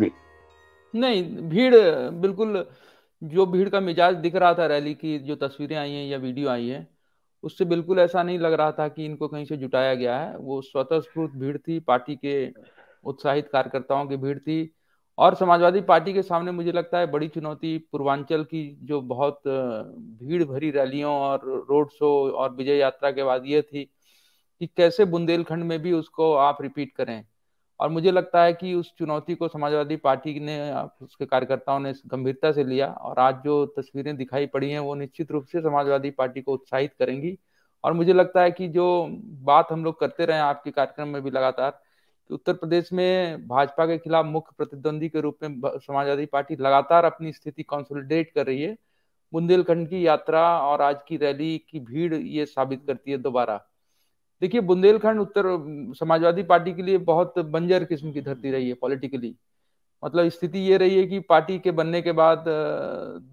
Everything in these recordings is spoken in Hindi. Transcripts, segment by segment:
जी नहीं भीड़ बिल्कुल जो भीड़ का मिजाज दिख रहा था रैली की जो तस्वीरें आई हैं या वीडियो आई है उससे बिल्कुल ऐसा नहीं लग रहा था कि इनको कहीं से जुटाया गया है वो स्फूर्त भीड़ थी पार्टी के उत्साहित कार्यकर्ताओं की भीड़ थी और समाजवादी पार्टी के सामने मुझे लगता है बड़ी चुनौती पूर्वांचल की जो बहुत भीड़ भरी रैलियों और रोड शो और विजय यात्रा के बाद ये थी कि कैसे बुंदेलखंड में भी उसको आप रिपीट करें और मुझे लगता है कि उस चुनौती को समाजवादी पार्टी ने उसके कार्यकर्ताओं ने गंभीरता से लिया और आज जो तस्वीरें दिखाई पड़ी हैं वो निश्चित रूप से समाजवादी पार्टी को उत्साहित करेंगी और मुझे लगता है कि जो बात हम लोग करते रहे आपके कार्यक्रम में भी लगातार कि उत्तर प्रदेश में भाजपा के खिलाफ मुख्य प्रतिद्वंदी के रूप में समाजवादी पार्टी लगातार अपनी स्थिति कंसोलिडेट कर रही है बुंदेलखंड की यात्रा और आज की रैली की भीड़ ये साबित करती है दोबारा देखिए बुंदेलखंड उत्तर समाजवादी पार्टी के लिए बहुत बंजर किस्म की धरती रही है पॉलिटिकली मतलब स्थिति ये रही है कि पार्टी के बनने के बाद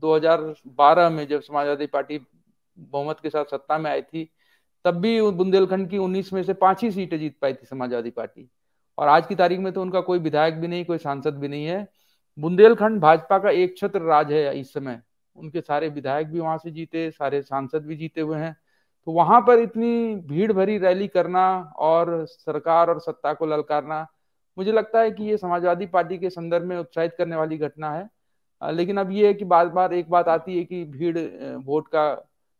2012 में जब समाजवादी पार्टी बहुमत के साथ सत्ता में आई थी तब भी बुंदेलखंड की 19 में से पांच ही सीटें जीत पाई थी समाजवादी पार्टी और आज की तारीख में तो उनका कोई विधायक भी नहीं कोई सांसद भी नहीं है बुंदेलखंड भाजपा का एक छत्र राज है इस समय उनके सारे विधायक भी वहां से जीते सारे सांसद भी जीते हुए हैं तो वहां पर इतनी भीड़ भरी रैली करना और सरकार और सत्ता को ललकारना मुझे लगता है कि ये समाजवादी पार्टी के संदर्भ में उत्साहित करने वाली घटना है लेकिन अब ये है कि बार बार एक बात आती है कि भीड़ वोट का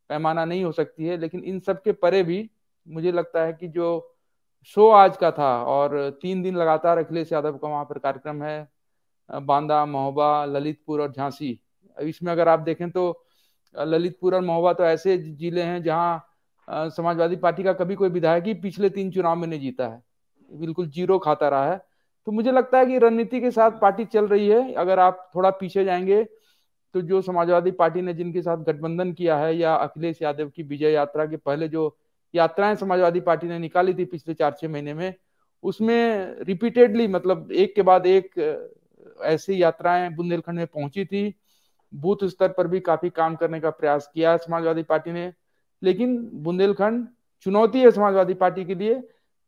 पैमाना नहीं हो सकती है लेकिन इन सब के परे भी मुझे लगता है कि जो शो आज का था और तीन दिन लगातार अखिलेश यादव का वहां पर कार्यक्रम है बांदा महोबा ललितपुर और झांसी इसमें अगर आप देखें तो ललितपुर और महोबा तो ऐसे जिले हैं जहाँ समाजवादी पार्टी का कभी कोई विधायक ही पिछले तीन चुनाव में नहीं जीता है बिल्कुल जीरो खाता रहा है तो मुझे लगता है कि रणनीति के साथ पार्टी चल रही है अगर आप थोड़ा पीछे जाएंगे तो जो समाजवादी पार्टी ने जिनके साथ गठबंधन किया है या अखिलेश यादव की विजय यात्रा के पहले जो यात्राएं समाजवादी पार्टी ने निकाली थी पिछले चार छह महीने में उसमें रिपीटेडली मतलब एक के बाद एक ऐसी यात्राएं बुंदेलखंड में पहुंची थी बूथ स्तर पर भी काफी काम करने का प्रयास किया समाजवादी पार्टी ने लेकिन बुंदेलखंड चुनौती है समाजवादी पार्टी के लिए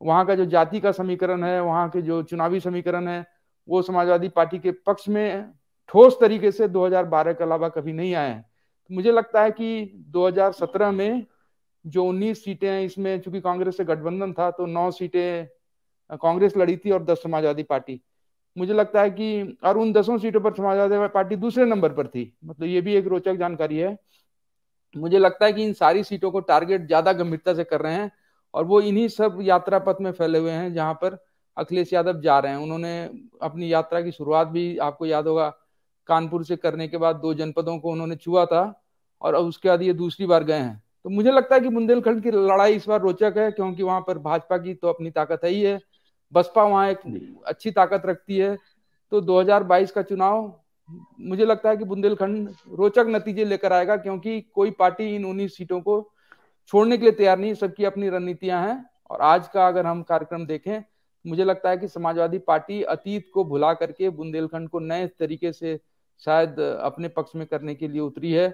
वहां का जो जाति का समीकरण है वहां के जो चुनावी समीकरण है वो समाजवादी पार्टी के पक्ष में ठोस तरीके से 2012 के अलावा कभी नहीं आए हैं तो मुझे लगता है कि 2017 में जो 19 सीटें हैं इसमें चूंकि कांग्रेस से गठबंधन था तो 9 सीटें कांग्रेस लड़ी थी और 10 समाजवादी पार्टी मुझे लगता है कि और उन दसों सीटों पर समाजवादी पार्टी दूसरे नंबर पर थी मतलब ये भी एक रोचक जानकारी है मुझे लगता है कि इन सारी सीटों को टारगेट ज्यादा गंभीरता से कर रहे हैं और वो इन्हीं सब यात्रा पथ में फैले हुए हैं जहाँ पर अखिलेश यादव जा रहे हैं उन्होंने अपनी यात्रा की शुरुआत भी आपको याद होगा कानपुर से करने के बाद दो जनपदों को उन्होंने छुआ था और अब उसके बाद ये दूसरी बार गए हैं तो मुझे लगता है कि बुंदेलखंड की लड़ाई इस बार रोचक है क्योंकि वहां पर भाजपा की तो अपनी ताकत है ही है बसपा वहां एक अच्छी ताकत रखती है तो 2022 का चुनाव मुझे लगता है कि बुंदेलखंड रोचक नतीजे लेकर आएगा क्योंकि कोई पार्टी इन उन्नीस सीटों को छोड़ने के लिए तैयार नहीं सबकी अपनी रणनीतियां हैं और आज का अगर हम कार्यक्रम देखें मुझे लगता है कि समाजवादी पार्टी अतीत को भुला करके बुंदेलखंड को नए तरीके से शायद अपने पक्ष में करने के लिए उतरी है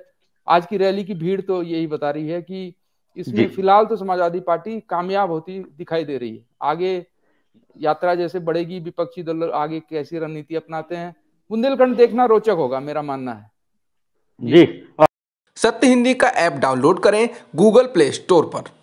आज की रैली की भीड़ तो यही बता रही है कि इसमें फिलहाल तो समाजवादी पार्टी कामयाब होती दिखाई दे रही है आगे यात्रा जैसे बढ़ेगी विपक्षी दल आगे कैसी रणनीति अपनाते हैं बुंदेलखंड देखना रोचक होगा मेरा मानना है जी सत्य हिंदी का ऐप डाउनलोड करें गूगल प्ले स्टोर पर